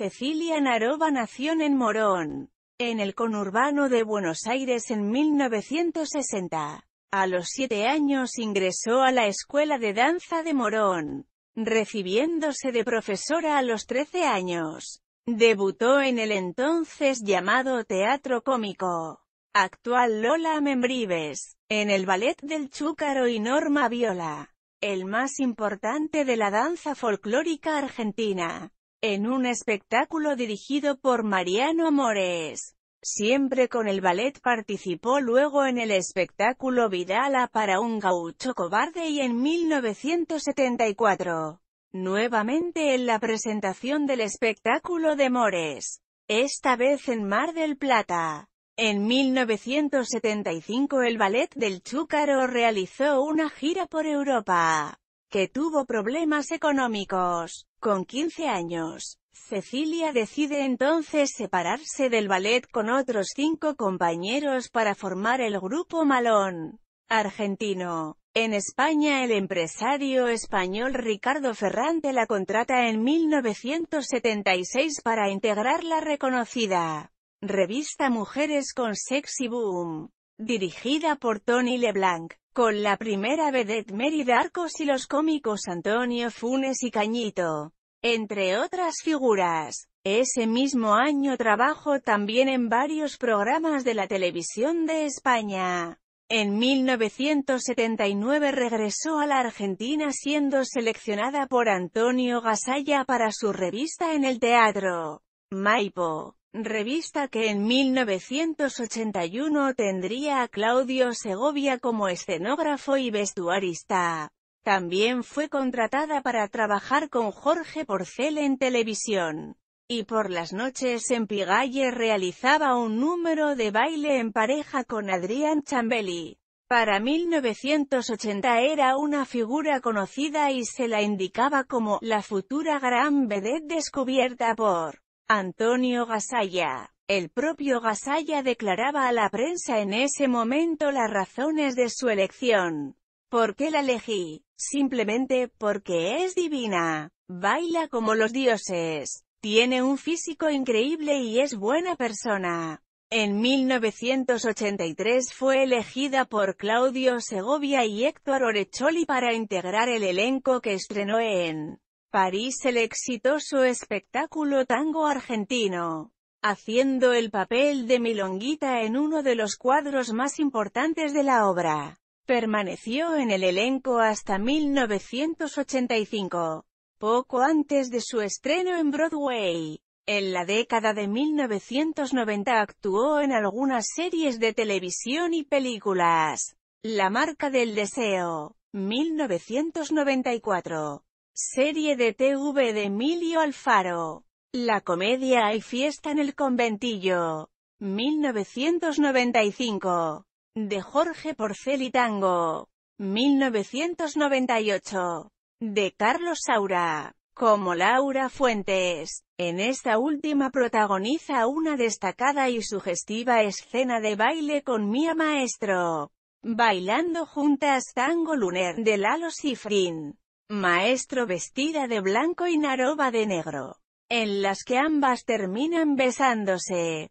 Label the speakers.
Speaker 1: Cecilia Naroba nació en Morón, en el conurbano de Buenos Aires en 1960. A los siete años ingresó a la Escuela de Danza de Morón, recibiéndose de profesora a los 13 años. Debutó en el entonces llamado Teatro Cómico, actual Lola Membrives, en el Ballet del Chúcaro y Norma Viola, el más importante de la danza folclórica argentina en un espectáculo dirigido por Mariano Amores. Siempre con el ballet participó luego en el espectáculo Vidala para un gaucho cobarde y en 1974, nuevamente en la presentación del espectáculo de Mores, esta vez en Mar del Plata. En 1975 el ballet del Chúcaro realizó una gira por Europa que tuvo problemas económicos. Con 15 años, Cecilia decide entonces separarse del ballet con otros cinco compañeros para formar el grupo Malón, argentino. En España el empresario español Ricardo Ferrante la contrata en 1976 para integrar la reconocida revista Mujeres con Sexy Boom, dirigida por Tony LeBlanc. Con la primera vedette Mary Darcos y los cómicos Antonio Funes y Cañito. Entre otras figuras. Ese mismo año trabajó también en varios programas de la televisión de España. En 1979 regresó a la Argentina siendo seleccionada por Antonio Gasalla para su revista en el teatro Maipo. Revista que en 1981 tendría a Claudio Segovia como escenógrafo y vestuarista. También fue contratada para trabajar con Jorge Porcel en televisión. Y por las noches en Pigalle realizaba un número de baile en pareja con Adrián Chambelli. Para 1980 era una figura conocida y se la indicaba como la futura gran vedette descubierta por Antonio Gasalla. El propio Gasalla declaraba a la prensa en ese momento las razones de su elección. ¿Por qué la elegí? Simplemente, porque es divina. Baila como los dioses. Tiene un físico increíble y es buena persona. En 1983 fue elegida por Claudio Segovia y Héctor Orecholi para integrar el elenco que estrenó en París el exitoso espectáculo tango argentino, haciendo el papel de Milonguita en uno de los cuadros más importantes de la obra. Permaneció en el elenco hasta 1985, poco antes de su estreno en Broadway. En la década de 1990 actuó en algunas series de televisión y películas. La marca del deseo, 1994. Serie de TV de Emilio Alfaro. La comedia Hay fiesta en el conventillo. 1995. De Jorge Porcel y Tango. 1998. De Carlos Saura. Como Laura Fuentes. En esta última protagoniza una destacada y sugestiva escena de baile con Mía Maestro. Bailando juntas Tango Luner de Lalo Sifrin maestro vestida de blanco y Naroba de negro, en las que ambas terminan besándose.